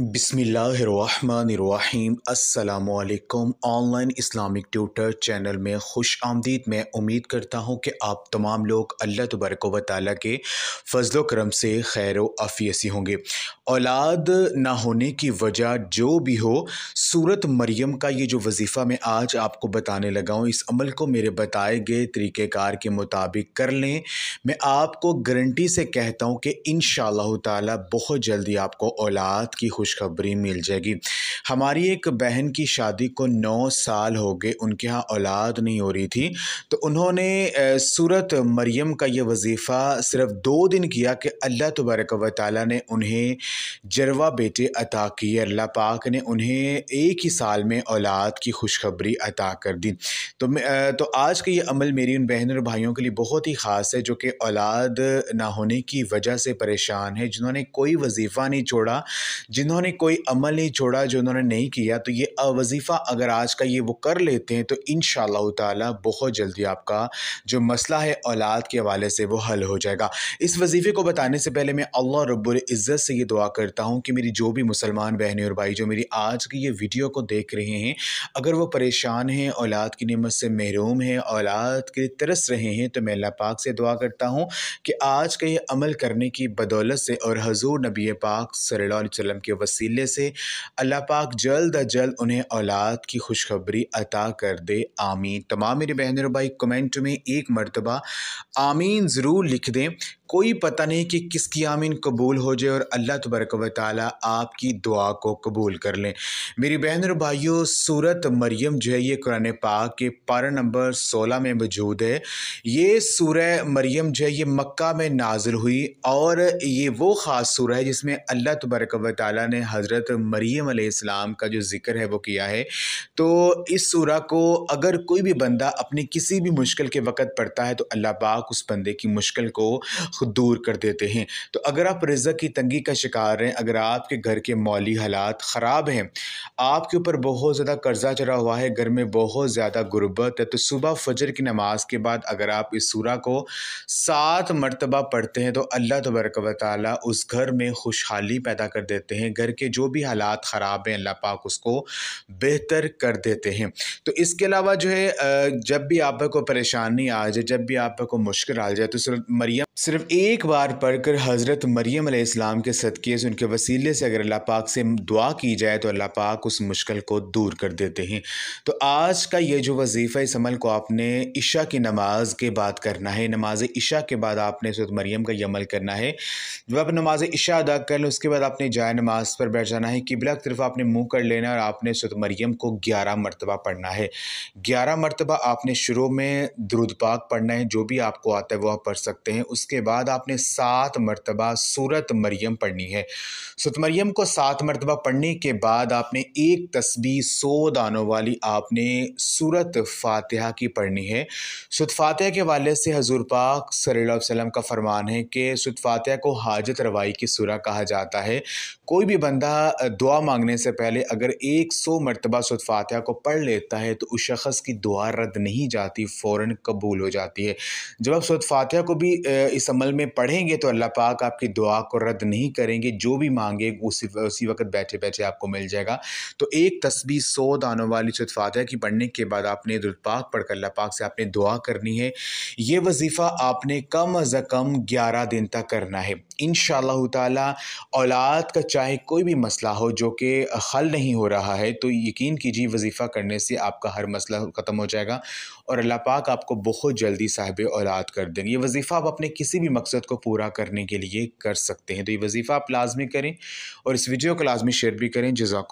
बिसमीम् अल्लाम online Islamic tutor channel में खुश आमदीद मैं उम्मीद करता हूँ कि आप तमाम लोग अल्लाह तबरक व के फ़जल करम से खैर आफ़ियसी होंगे औलाद ना होने की वजह जो भी हो सूरत मरियम का ये जो वजीफ़ा मैं आज आपको बताने लगा हूँ इस अमल को मेरे बताए गए तरीक़ेकार के मुताबिक कर लें मैं आपको गारंटी से कहता हूँ कि इन ताला बहुत जल्दी आपको औलाद की खुशखबरी मिल जाएगी हमारी एक बहन की शादी को नौ साल हो गए उनके यहाँ औलाद नहीं हो रही थी तो उन्होंने सूरत मरियम का ये वजीफ़ा सिर्फ दो दिन किया कि अल्लाह तबारक व ने उन्हें जरवा बेटे अता किए अल्लाह पाक ने उन्हें एक ही साल में औलाद की खुशखबरी अता कर दी तो तो आज का ये अमल मेरी उन बहन और भाइयों के लिए बहुत ही ख़ास है जो कि औलाद ना होने की वजह से परेशान है जिन्होंने कोई वजीफ़ा नहीं छोड़ा जिन्होंने उन्होंने कोई अमल नहीं छोड़ा जो उन्होंने नहीं किया तो ये वजीफ़ा अगर आज का ये वो कर लेते हैं तो इन ताला बहुत जल्दी आपका जो मसला है औलाद के हवाले से वो हल हो जाएगा इस वजीफ़े को बताने से पहले मैं अल्लाह रब्बुल इज़्ज़त से ये दुआ करता हूँ कि मेरी जो भी मुसलमान बहनें और भाई जो मेरी आज की ये वीडियो को देख रहे हैं अगर वो परेशान हैं औलाद की नमत से महरूम हैं औलाद के तरस रहे हैं तो मैं अल्लाह पाक से दुआ करता हूँ कि आज का ये अमल करने की बदौलत से और हजूर नबी पाक सल्ला वसम के वसीले से अल्लाह पाक जल्द अज जल्द उन्हें औलाद की खुशखबरी अता कर दे आमीन तमाम मेरी बहन और भाई कमेंट में एक मरतबा आमीन ज़रूर लिख दें कोई पता नहीं कि किसकी आमीन कबूल हो जाए और अल्लाह तबरक व ताली आपकी दुआ को कबूल कर लें मेरी बहन और भाइयों सूरत मरियम जो है ये कुरान पाक के पारा नंबर सोलह में मौजूद है ये सूरह मरियम जो है ये मक्का में नाजिल हुई और ये वो ख़ास सूरह है जिसमें अल्लाह तबरक व ताली ने हज़रत मरीम आलाम का जो ज़िक्र है वो किया है तो इस सूरह को अगर कोई भी बंदा अपनी किसी भी मुश्किल के वक़्त पढ़ता है तो अल्लाह पाक उस बंदे की मुश्किल को को दूर कर देते हैं तो अगर आप रज़ा की तंगी का शिकार हैं अगर आपके घर के मौली हालात ख़राब हैं आपके ऊपर बहुत ज़्यादा कर्जा चढ़ा हुआ है घर में बहुत ज़्यादा गुर्बत है तो सुबह फजर की नमाज के बाद अगर आप इस सूरा को सात मरतबा पढ़ते हैं तो अल्लाह तबरक व ताली उस घर में खुशहाली पैदा कर देते हैं घर के जो भी हालात ख़राब हैं अल्लाह पाक उसको बेहतर कर देते हैं तो इसके अलावा जो है जब भी आप को परेशानी आ जाए जब भी आप को मुश्किल आ जाए तो सिर्फ मरियम सिर्फ एक बार पढ़कर हज़रत मरियम के सदक़े से उनके वसीले से अगर अल्लाह पाक से दुआ की जाए तो अल्लाह पाक उस मुश्किल को दूर कर देते हैं तो आज का ये जो वजीफ़ा इस अमल को आपने इशा की नमाज के बाद करना है नमाज इशा के बाद आपने सद मरियम का ये अमल करना है जब आप नमाज इशा अदा कर लें उसके बाद आपने जाए नमाज पर बैठ जाना है किबला की तरफ आपने मुँह कर लेना और आपने सूरत मरियम को ग्यारह मरतबा पढ़ना है ग्यारह मरतबा आपने शुरू में द्रुद पाक पढ़ना है जो भी आपको आता है वह आप पढ़ सकते हैं उसके बाद आपने सात मरतबा सूरत मरियम पढ़नी है सूरत को सात मरतबा पढ़ने के बाद आपने एक तस्बी सो दानों वाली आपने सूरत फातिहा की पढ़नी है सुत फातह के वाले से हजूर पाक सल्लल्लाहु अलैहि वसल्लम का फरमान है कि सुत फातह को हाजत रवाई की सूरा कहा जाता है कोई भी बंदा दुआ मांगने से पहले अगर एक सौ मरतबा सुत फातह को पढ़ लेता है तो उस शख्स की दुआ रद्द नहीं जाती फ़ौर कबूल हो जाती है जब आप सुत फातह को भी इस अमल में पढ़ेंगे तो अल्लाह पाक आपकी दुआ को रद्द नहीं करेंगे जो भी मांगे उसी उसी वक्त बैठे बैठे आपको मिल जाएगा तो एक तस्वीर सौ दानों वाली सूरत फातह की पढ़ने के बाद आपने दुलपाक पढ़कर अल्लाह पाक से आपने दुआ करनी है ये वजीफ़ा आपने कम अज़ कम ग्यारह दिन तक करना है इन ताला का चाहे कोई भी मसला हो जो कि हल नहीं हो रहा है तो यकीन कीजिए वजीफ़ा करने से आपका हर मसला ख़त्म हो जाएगा और अल्लाह पाक आपको बहुत जल्दी साहिब औलाद कर देंगे ये वजीफ़ा आप अपने किसी भी मकसद को पूरा करने के लिए कर सकते हैं तो ये वजीफ़ा आप लाजमी करें और इस वीडियो को लाजमी शेयर भी करें जजाक